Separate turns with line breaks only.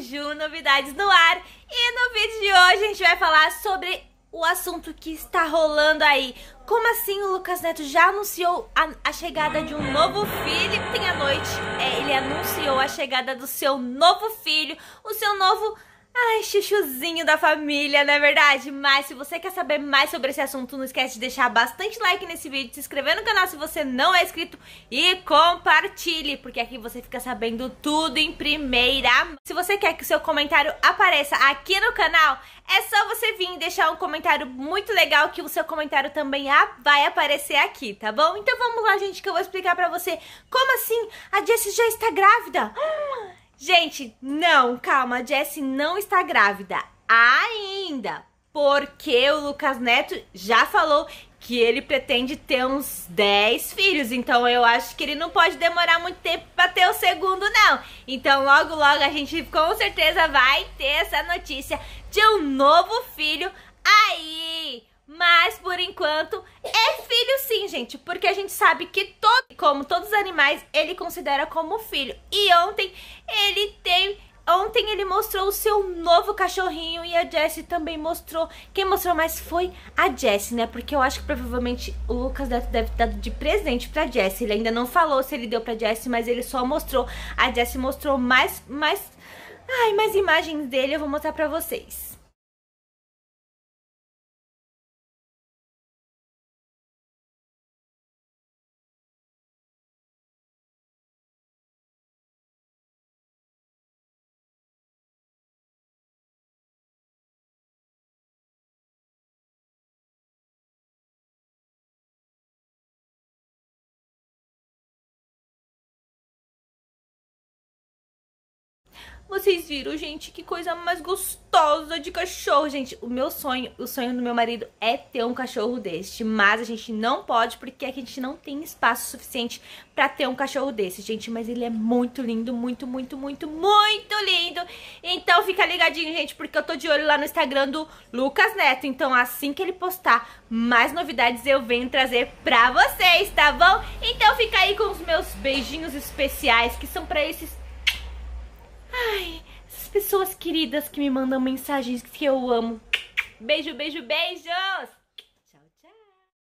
Ju, novidades no ar. E no vídeo de hoje a gente vai falar sobre o assunto que está rolando aí. Como assim o Lucas Neto já anunciou a, a chegada de um novo filho? Tem à noite, é, ele anunciou a chegada do seu novo filho, o seu novo Ai, chuchuzinho da família, não é verdade? Mas se você quer saber mais sobre esse assunto, não esquece de deixar bastante like nesse vídeo, se inscrever no canal se você não é inscrito e compartilhe, porque aqui você fica sabendo tudo em primeira. Se você quer que o seu comentário apareça aqui no canal, é só você vir e deixar um comentário muito legal que o seu comentário também vai aparecer aqui, tá bom? Então vamos lá, gente, que eu vou explicar pra você como assim a Jessie já está grávida. Ah! Gente, não, calma, a Jessie não está grávida ainda, porque o Lucas Neto já falou que ele pretende ter uns 10 filhos, então eu acho que ele não pode demorar muito tempo para ter o segundo não. Então logo logo a gente com certeza vai ter essa notícia de um novo filho aí. Mas por enquanto é filho sim, gente, porque a gente sabe que todo, como todos os animais, ele considera como filho. E ontem ele tem. Ontem ele mostrou o seu novo cachorrinho e a Jessie também mostrou. Quem mostrou mais foi a Jessie, né? Porque eu acho que provavelmente o Lucas deve ter dado de presente pra Jessie. Ele ainda não falou se ele deu pra Jessie, mas ele só mostrou. A Jessie mostrou mais, mais, ai, mais imagens dele. Eu vou mostrar pra vocês. Vocês viram, gente, que coisa mais gostosa de cachorro, gente. O meu sonho, o sonho do meu marido é ter um cachorro deste, mas a gente não pode porque a gente não tem espaço suficiente para ter um cachorro desse, gente. Mas ele é muito lindo, muito, muito, muito, muito lindo. Então fica ligadinho, gente, porque eu tô de olho lá no Instagram do Lucas Neto. Então assim que ele postar mais novidades, eu venho trazer pra vocês, tá bom? Então fica aí com os meus beijinhos especiais, que são pra esses pessoas queridas que me mandam mensagens que eu amo. Beijo, beijo, beijos!